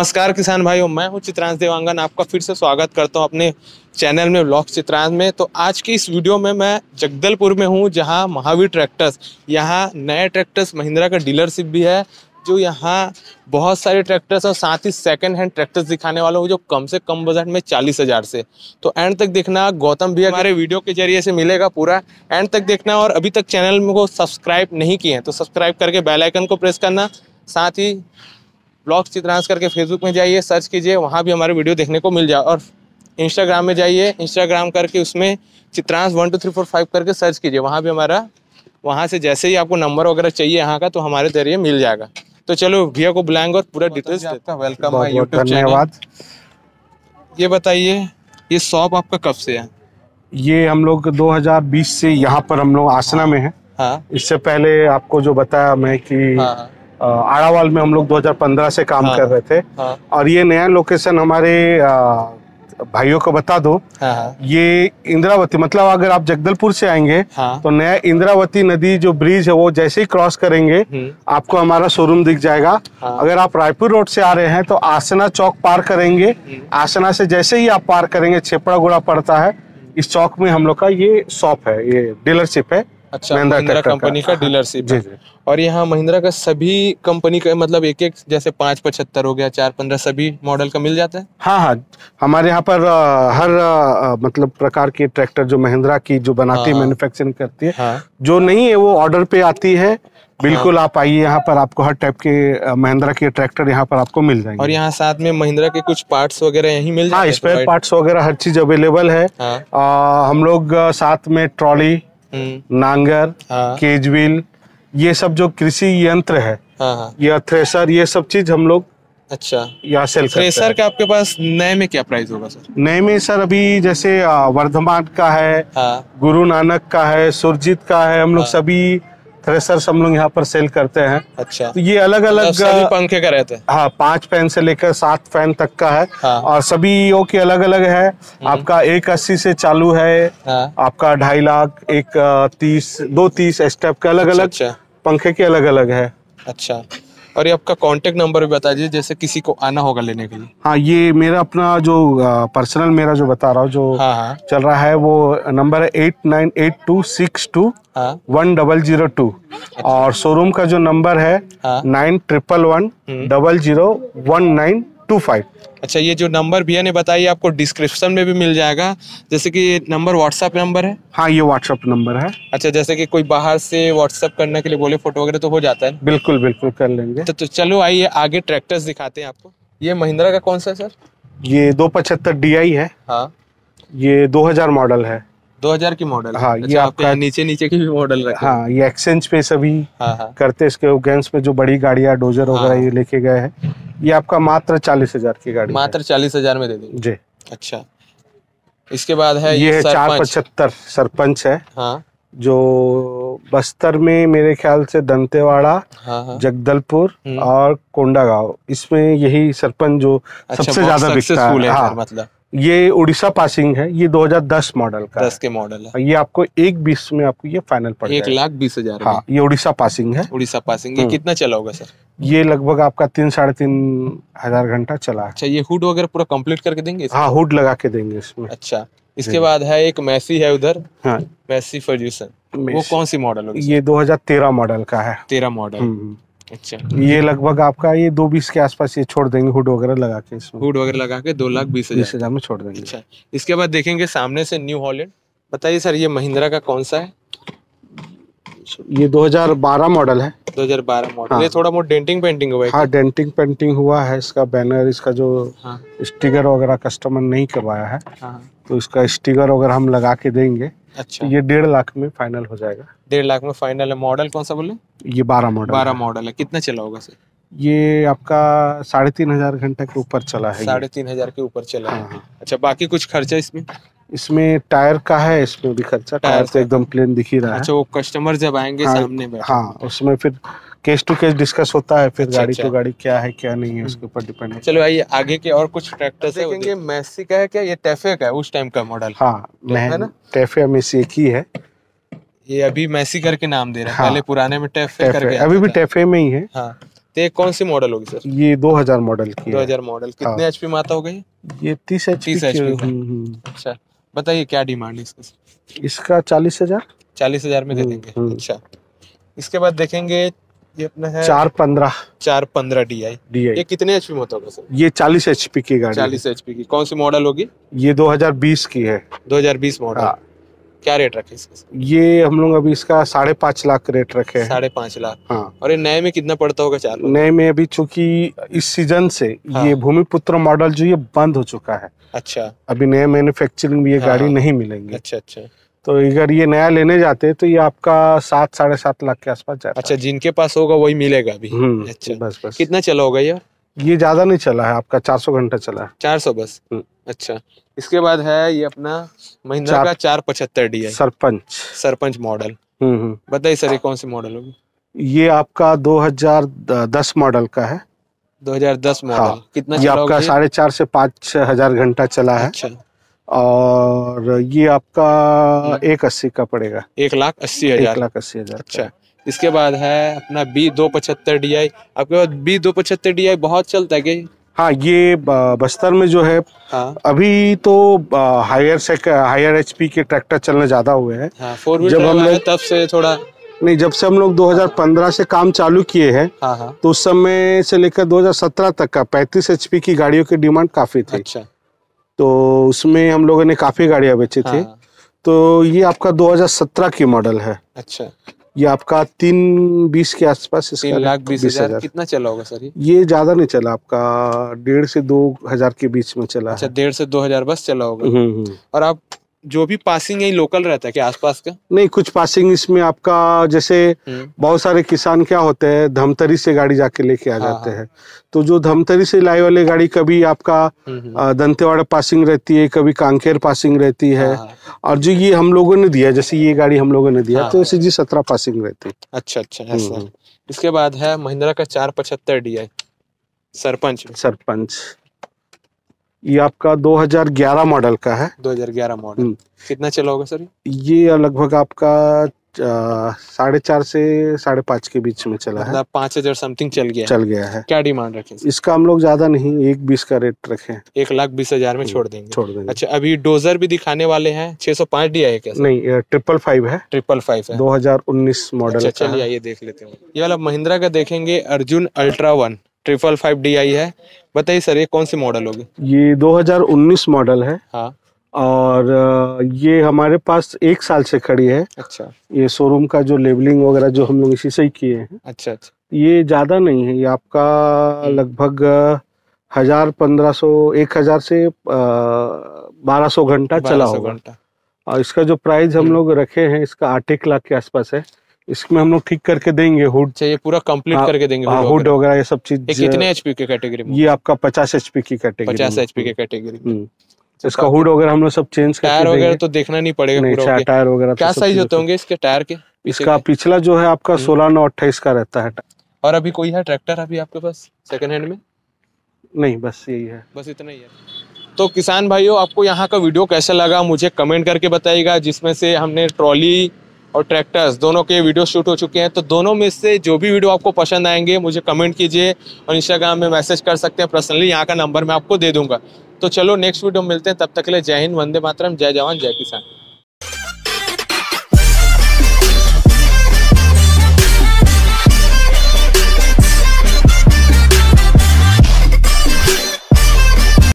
नमस्कार किसान भाइयों मैं हूं चित्रांश देवांगन आपका फिर से स्वागत करता हूं अपने चैनल में ब्लॉग चित्रांश में तो आज की इस वीडियो में मैं जगदलपुर में हूं जहां महावीर ट्रैक्टर्स यहां नए ट्रैक्टर्स महिंद्रा का डीलरशिप भी है जो यहाँ बहुत सारे ट्रैक्टर्स और साथ ही सेकंड हैंड ट्रैक्टर्स दिखाने वाला हूँ जो कम से कम बजट में चालीस हज़ार से तो एंड तक देखना गौतम भी हमारे वीडियो के जरिए से मिलेगा पूरा एंड तक देखना और अभी तक चैनल को सब्सक्राइब नहीं किए हैं तो सब्सक्राइब करके बेलाइकन को प्रेस करना साथ ही ब्लॉग चित्रांश करके फेसबुक में जाइए सर्च कीजिए वहाँ भी हमारे वीडियो देखने को मिल जाए और इंस्टाग्राम में जाइए इंस्टाग्राम करके उसमें Chitransh one two three four five करके सर्च कीजिए वहाँ भी हमारा वहाँ से जैसे ही आपको नंबर वगैरह चाहिए यहाँ का तो हमारे जरिए मिल जाएगा तो चलो भैया को बुलाएंगे और पूरा डिटेल्स अच्छा वेलकम है यूट्यूब धन्यवाद ये बताइए ये शॉप आपका कब से है ये हम लोग 2020 से यहाँ पर हम लोग आसना में है हाँ इससे पहले आपको जो बताया मैं कि हाँ।, हाँ। आड़ावाल में हम लोग 2015 से काम हाँ, कर रहे थे हाँ, और ये नया लोकेशन हमारे भाइयों को बता दो हाँ, हाँ, ये इंद्रावती मतलब अगर आप जगदलपुर से आएंगे हाँ, तो नया इंद्रावती नदी जो ब्रिज है वो जैसे ही क्रॉस करेंगे हम्म। आपको हमारा शोरूम दिख जाएगा हाँ, अगर आप रायपुर रोड से आ रहे हैं तो आसना चौक पार करेंगे हम्म। आसना से जैसे ही आप पार करेंगे छेपड़ा छेपड़ागुड़ा पड़ता है हम्म। इस चौक में हम लोग का ये शॉप है ये डीलरशिप है अच्छा महिंद्रा कंपनी का, हाँ, हाँ। डीलरशिप जी जी और यहाँ महिंद्रा का सभी कंपनी का मतलब एक एक जैसे पाँच पचहत्तर हो गया चार पंद्रह सभी मॉडल का मिल जाता है हाँ हाँ हमारे यहाँ पर आ, हर आ, मतलब प्रकार की ट्रैक्टर जो महिंद्रा की जो बनाती है हाँ, मैन्युफैक्चरिंग करती है हाँ, जो नहीं है वो ऑर्डर पे आती है हाँ। बिल्कुल हाँ। आप आइए यहाँ पर आपको हर टाइप के महिंद्रा के ट्रैक्टर यहाँ पर आपको मिल जाएंगे और यहाँ साथ में महिंद्रा के कुछ पार्ट्स वगैरह यही मिल जाएंगे हाँ तो स्पेयर पार्ट्स वगैरह हर चीज अवेलेबल है हम लोग साथ में ट्रॉली नांगर हाँ। केजविल ये सब जो कृषि यंत्र है हाँ, हाँ। या थ्रेसर ये सब चीज हम लोग अच्छा या सेल थ्रेसर का आपके पास नए में क्या प्राइस होगा सर नए में सर अभी जैसे वर्धमान का है गुरु नानक का है सुरजीत का है हम लोग सभी थ्रेसर्स हम लोग यहाँ पर सेल करते हैं अच्छा तो ये अलग मतलब अलग पंखे का रहते हैं हाँ पांच फैन से लेकर सात फैन तक का है हाँ। और सभी यो के अलग अलग है हम्म। आपका एक अस्सी से चालू है हाँ। आपका ढाई लाख एक तीस दो तीस स्टेप के अलग अलग अच्छा, अच्छा। पंखे के अलग अलग है अच्छा और ये आपका कॉन्टेक्ट नंबर भी बता दीजिए जैसे किसी को आना होगा लेने के लिए हाँ ये मेरा अपना जो पर्सनल मेरा जो बता रहा हूँ जो हाँ, हाँ. चल रहा है वो नंबर है eight nine eight two six two one double zero two और शोरूम का जो नंबर है nine triple one double zero one nine two five अच्छा ये जो नंबर भैया ने बताया आपको डिस्क्रिप्शन में भी मिल जाएगा जैसे कि नंबर व्हाट्सएप नंबर है हाँ ये व्हाट्सएप नंबर है अच्छा जैसे कि कोई बाहर से व्हाट्सअप करने के लिए बोले फोटो वगैरह तो हो जाता है बिल्कुल बिल्कुल कर लेंगे तो, तो चलो आइए आगे ट्रैक्टर्स दिखाते हैं आपको ये महिंद्रा का कौन सा सर ये दो पचहत्तर डी है हाँ ये दो हजार मॉडल है दो हजार की मॉडल हाँ अच्छा, ये आपका नीचे नीचे की भी मॉडल हाँ ये एक्सचेंज पे सभी हाँ, हाँ. करते इसके गैंग्स पे जो बड़ी गाड़िया डोजर हाँ। वगैरह हाँ. ये लेके गए हैं ये आपका मात्र चालीस हजार की गाड़ी मात्र चालीस हजार में दे देंगे जी अच्छा इसके बाद है ये, है चार पचहत्तर सरपंच है हाँ जो बस्तर में मेरे ख्याल से दंतेवाड़ा हाँ हाँ। जगदलपुर हम्म। और कोंडागांव इसमें यही सरपंच जो अच्छा, सबसे ज्यादा बिकता है हाँ, मतलब ये उड़ीसा पासिंग है ये 2010 मॉडल का 10 के मॉडल है ये आपको एक बीस में आपको ये फाइनल पड़ एक लाख बीस हजार हाँ ये उड़ीसा पासिंग है उड़ीसा पासिंग ये हम्म। कितना चला होगा सर ये लगभग आपका तीन साढ़े तीन हजार घंटा चला अच्छा ये हुड वगैरह पूरा कंप्लीट करके देंगे हाँ हुड लगा के देंगे इसमें अच्छा इसके बाद है एक मैसी है उधर हाँ मैसी फर्जूसन वो कौन सी मॉडल होगी ये दो मॉडल का है तेरह मॉडल हम्म, हम्म। अच्छा ये लगभग आपका ये दो बीस के आसपास ये छोड़ देंगे हुड वगैरह लगा के इसमें हुड वगैरह लगा के दो लाख बीस बीस हजार में छोड़ देंगे अच्छा इसके बाद देखेंगे सामने से न्यू हॉलैंड बताइए सर ये महिंद्रा का कौन सा है ये 2012 मॉडल है 2012 मॉडल हाँ। ये थोड़ा बहुत डेंटिंग पेंटिंग हुआ है हाँ डेंटिंग पेंटिंग हुआ है इसका बैनर इसका जो हाँ। स्टिकर वगैरह कस्टमर नहीं करवाया है हाँ। तो इसका स्टिकर वगैरह हम लगा के देंगे अच्छा ये डेढ़ लाख में फाइनल हो जाएगा डेढ़ लाख में फाइनल है मॉडल कौन सा बोले ये बारह मॉडल बारह मॉडल है कितना चला होगा सर ये आपका साढ़े तीन हजार घंटे के ऊपर चला है साढ़े तीन हजार के ऊपर चला हाँ। है हाँ। अच्छा बाकी कुछ खर्चा इसमें इसमें टायर का है इसमें भी खर्चा टायर तो एकदम प्लेन दिख ही रहा है अच्छा वो कस्टमर जब आएंगे हाँ, सामने हाँ उसमें फिर केस टू केस डिस्कस होता है फिर अच्छा, गाड़ी टू अच्छा। तो गाड़ी क्या है क्या नहीं है उसके हम्म। ऊपर डिपेंड है चलो आइए आगे के और कुछ ट्रैक्टर देखेंगे मैसी का है क्या ये टेफे का है उस टाइम का मॉडल हाँ है में टेफे मेसी एक ही है ये अभी मैसी करके नाम दे रहा है हाँ, पहले पुराने में टेफे करके अभी भी टेफे में ही है हाँ तो कौन सी मॉडल होगी सर ये 2000 मॉडल की 2000 मॉडल हाँ। कितने एचपी माता हो गई ये एच एचपी एच पी अच्छा बताइए क्या डिमांड है इसका इसका चालीस हजार में दे हम्म, देंगे हम्म। अच्छा इसके बाद देखेंगे ये अपना है चार पंद्रह चार पंद्रह डी आई डी आई ये कितने एचपी में होता होगा सर ये चालीस एचपी की गाड़ी चालीस एचपी की कौन सी मॉडल होगी ये दो हजार बीस की है दो हजार बीस मॉडल क्या रेट रखे इसका ये हम लोग अभी इसका साढ़े पाँच लाख रेट रखे हैं साढ़े पाँच लाख हाँ और ये नए में कितना पड़ता होगा चार नए में अभी चूंकि इस सीजन से हाँ। ये भूमिपुत्र मॉडल जो ये बंद हो चुका है अच्छा अभी नए मैन्युफैक्चरिंग में ये हाँ। गाड़ी हाँ। नहीं मिलेंगी अच्छा अच्छा तो अगर ये नया लेने जाते तो ये आपका सात साढ़े सात लाख के आसपास अच्छा जिनके पास होगा वही मिलेगा अभी हम्म, अच्छा बस बस कितना चला होगा यार ये ज्यादा नहीं चला है आपका 400 घंटा चला है 400 बस हम्म। अच्छा इसके बाद है ये अपना महिंद्रा का चार पचहत्तर डी सरपंच सरपंच मॉडल हम्म, हम्म। बताइए सर ये कौन से मॉडल होगी ये आपका 2010 मॉडल का है 2010 हाँ। मॉडल हाँ, कितना ये आपका साढ़े चार से पाँच हजार घंटा चला है अच्छा। और ये आपका एक अस्सी का पड़ेगा एक लाख अस्सी हजार एक लाख अस्सी हजार अच्छा इसके बाद है अपना बी दो पचहत्तर डी आई आपके पास बी दो पचहत्तर डी आई बहुत चलता है क्या हाँ ये बस्तर में जो है हाँ। अभी तो हायर सेक हायर एचपी के ट्रैक्टर चलने ज्यादा हुए हैं हाँ, जब हम लोग तब से थोड़ा नहीं जब से हम लोग 2015 से काम चालू किए हैं हाँ हाँ। तो उस समय से लेकर 2017 तक का 35 पी की गाड़ियों की डिमांड काफी थी अच्छा। तो उसमें हम लोगों ने काफी गाड़ियां बेची हाँ। थी तो ये आपका 2017 की मॉडल है अच्छा ये आपका तीन बीस के आसपास तीन लाख बीस हजार कितना चला होगा सर ये ज्यादा नहीं चला आपका डेढ़ से दो हजार के बीच में चला अच्छा डेढ़ से दो हजार बस चला होगा हम्म, हम्म। और आप जो भी पासिंग है लोकल रहता है क्या आसपास का नहीं कुछ पासिंग इसमें आपका जैसे हम्म। बहुत सारे किसान क्या होते हैं धमतरी से गाड़ी जाके लेके आ हाँ, जाते हाँ। हैं तो जो धमतरी से लाई वाले गाड़ी कभी आपका हम्म, हम्म। दंतेवाड़ा पासिंग रहती है कभी कांकेर पासिंग रहती है हाँ, हाँ, और जो ये हम लोगों ने दिया जैसे ये गाड़ी हम लोगों ने दिया हाँ, तो ऐसे जी सत्रह पासिंग रहती है अच्छा अच्छा इसके बाद है महिंद्रा का चार पचहत्तर डी सरपंच सरपंच ये आपका 2011 मॉडल का है 2011 मॉडल हम्म। कितना चला होगा सर ये लगभग आपका साढ़े चार से साढ़े पाँच के बीच में चला है मतलब पाँच हजार समथिंग चल गया चल गया है क्या डिमांड रखे इसका हम लोग ज्यादा नहीं एक बीस का रेट रखे एक लाख बीस हजार में छोड़ देंगे छोड़ देंगे अच्छा अभी डोजर भी दिखाने वाले हैं छह सौ पाँच डी है नहीं ट्रिपल फाइव है ट्रिपल फाइव है दो हजार उन्नीस मॉडल अच्छा, चलिए ये देख लेते हैं ये वाला महिंद्रा का देखेंगे Arjun ultra one triple five D I है बताइए सर ये कौन सी मॉडल होगी ये 2019 मॉडल है हाँ और ये हमारे पास एक साल से खड़ी है अच्छा ये शोरूम का जो लेबलिंग वगैरह जो हम लोग इसी से ही किए हैं अच्छा अच्छा ये ज्यादा नहीं है ये आपका हम्म। लगभग हजार पंद्रह सौ एक हजार से बारह सौ घंटा चला होगा और इसका जो प्राइस हम हम्म। लोग रखे हैं इसका आठ एक लाख के आसपास है इसमें हम लोग ठीक करके देंगे हुड चाहिए पूरा कंप्लीट हाँ, करके देंगे हाँ, हुड वगैरह ये सब चीज कितने एचपी के कैटेगरी में ये आपका पचास एचपी की कैटेगरी पचास एचपी के कैटेगरी इसका हुड वगैरह हम लोग सब चेंज टायर वगैरह तो देखना नहीं पड़ेगा पूरा टायर अच्छा, वगैरह तो क्या साइज होते होंगे इसके टायर के इसका पिछला जो है आपका हम्म। सोलह नौ अट्ठाईस का रहता है और अभी कोई है ट्रैक्टर अभी आपके पास सेकंड हैंड में नहीं बस यही है बस इतना ही है तो किसान भाइयों आपको यहाँ का वीडियो कैसा लगा मुझे कमेंट करके बताइएगा जिसमें से हमने ट्रॉली और ट्रैक्टर्स दोनों के वीडियो शूट हो चुके हैं तो दोनों में से जो भी वीडियो आपको पसंद आएंगे मुझे कमेंट कीजिए और इंस्टाग्राम में मैसेज कर सकते हैं पर्सनली यहाँ का नंबर मैं आपको दे दूंगा तो चलो नेक्स्ट वीडियो मिलते हैं तब तक के लिए जय हिंद वंदे मातरम जय जवान जय किसान